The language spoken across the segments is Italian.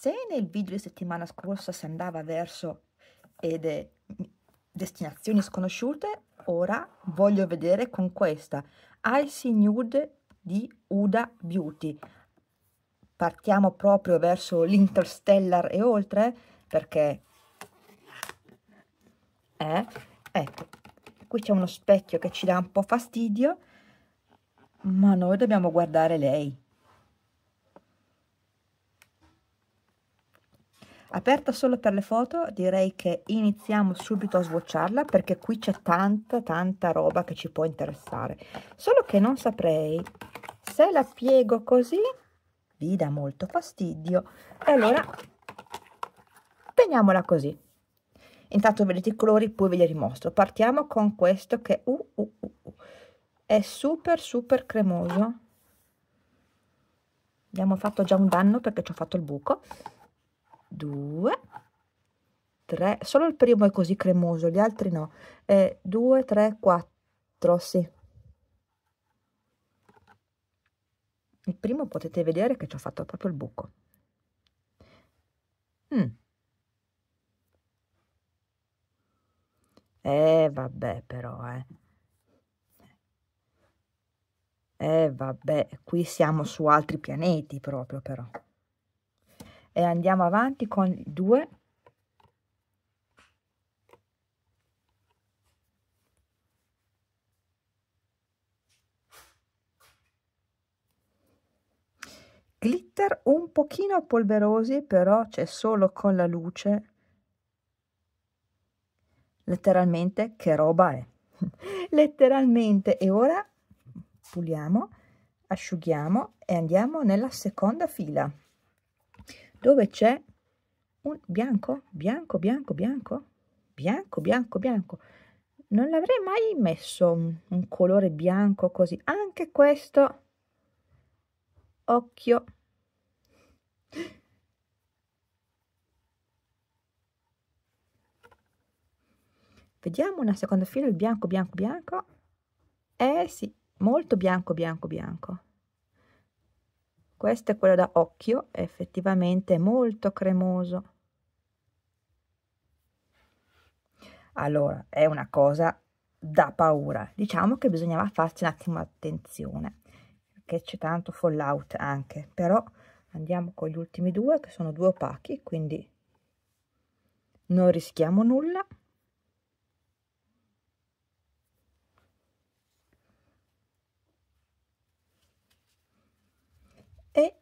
se nel video di settimana scorsa si andava verso ed eh, è destinazioni sconosciute, ora voglio vedere con questa Icy Nude di Uda Beauty. Partiamo proprio verso l'Interstellar e oltre perché eh, ecco, qui c'è uno specchio che ci dà un po' fastidio, ma noi dobbiamo guardare lei. aperta solo per le foto direi che iniziamo subito a sbocciarla perché qui c'è tanta tanta roba che ci può interessare solo che non saprei se la piego così vi dà molto fastidio e allora teniamola così intanto vedete i colori poi ve li rimostro partiamo con questo che uh, uh, uh, uh è super super cremoso abbiamo fatto già un danno perché ci ho fatto il buco 2, 3, solo il primo è così cremoso, gli altri no. 2, 3, 4, sì. Il primo potete vedere che ci ho fatto proprio il buco. Mm. Eh vabbè però, eh. Eh vabbè, qui siamo su altri pianeti proprio però e andiamo avanti con 2 glitter un pochino polverosi però c'è solo con la luce letteralmente che roba è letteralmente e ora puliamo asciughiamo e andiamo nella seconda fila dove c'è un bianco, bianco, bianco, bianco, bianco, bianco, bianco. Non l'avrei mai messo un, un colore bianco così. Anche questo, occhio. Vediamo una seconda fila, il bianco, bianco, bianco. Eh sì, molto bianco, bianco, bianco. Questo è quello da occhio, è effettivamente molto cremoso. Allora, è una cosa da paura. Diciamo che bisognava farci un attimo attenzione, perché c'è tanto fallout anche. Però andiamo con gli ultimi due, che sono due opachi, quindi non rischiamo nulla.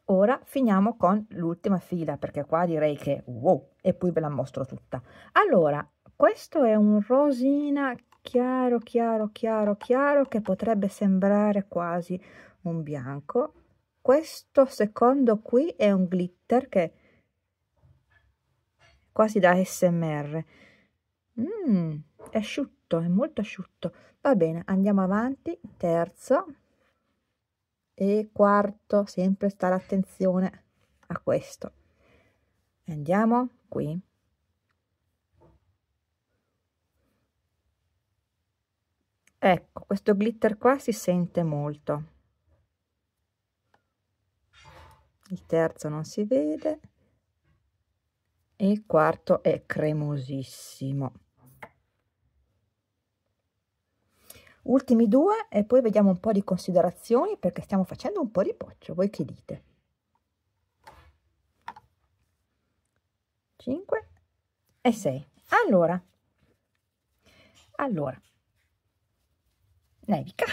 Ora finiamo con l'ultima fila perché qua direi che wow e poi ve la mostro tutta. Allora, questo è un rosina chiaro chiaro chiaro chiaro che potrebbe sembrare quasi un bianco. Questo secondo qui è un glitter che quasi da SMR. Mm, è asciutto, è molto asciutto. Va bene, andiamo avanti. Terzo, e quarto, sempre stare attenzione a questo. Andiamo qui. Ecco, questo glitter qua si sente molto. Il terzo non si vede. E il quarto è cremosissimo. ultimi due e poi vediamo un po' di considerazioni perché stiamo facendo un po' di boccio, voi che dite? 5 e 6. Allora, allora, nevica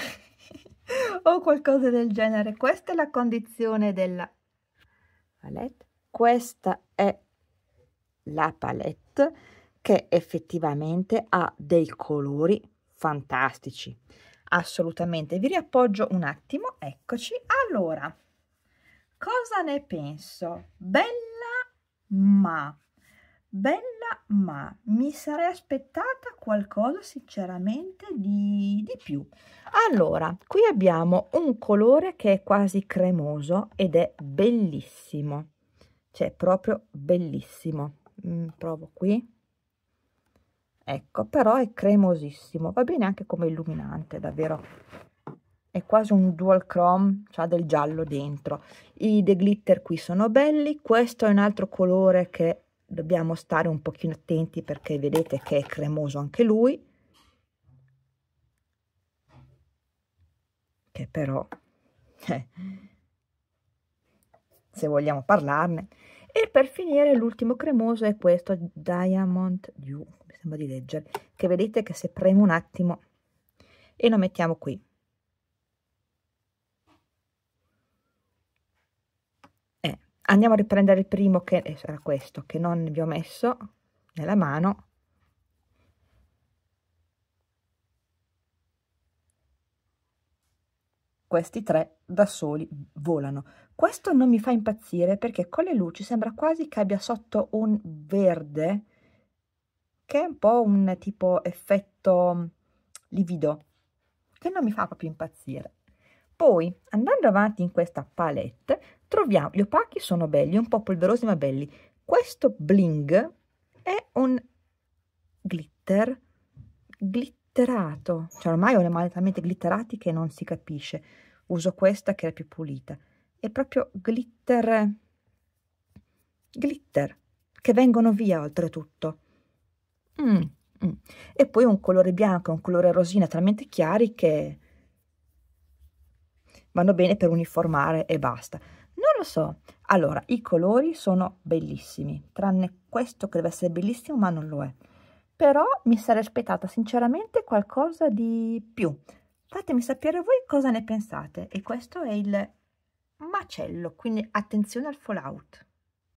o qualcosa del genere. Questa è la condizione della palette. Questa è la palette che effettivamente ha dei colori fantastici. Assolutamente, vi riappoggio un attimo, eccoci. Allora, cosa ne penso? Bella ma, bella ma, mi sarei aspettata qualcosa sinceramente di, di più. Allora, qui abbiamo un colore che è quasi cremoso ed è bellissimo, cioè proprio bellissimo. Mm, provo qui ecco però è cremosissimo va bene anche come illuminante davvero è quasi un dual chrome ha del giallo dentro i de glitter qui sono belli questo è un altro colore che dobbiamo stare un pochino attenti perché vedete che è cremoso anche lui che però eh, se vogliamo parlarne e per finire l'ultimo cremoso è questo Diamond Dew sembra di leggere, che vedete che se premo un attimo e lo mettiamo qui. Eh, andiamo a riprendere il primo che era eh, questo, che non vi ho messo nella mano. Questi tre da soli volano. Questo non mi fa impazzire perché con le luci sembra quasi che abbia sotto un verde che è un po' un tipo effetto mm, livido, che non mi fa proprio impazzire. Poi, andando avanti in questa palette, troviamo, gli opachi sono belli, un po' polverosi ma belli. Questo bling è un glitter glitterato, cioè ormai ho le mani talmente glitterati che non si capisce. Uso questa che è più pulita. È proprio glitter, glitter, che vengono via oltretutto. Mm, mm. E poi un colore bianco e un colore rosina talmente chiari che vanno bene per uniformare e basta. Non lo so. Allora, i colori sono bellissimi, tranne questo che deve essere bellissimo, ma non lo è. Però mi sarei aspettata sinceramente qualcosa di più. Fatemi sapere voi cosa ne pensate. E questo è il macello, quindi attenzione al fallout.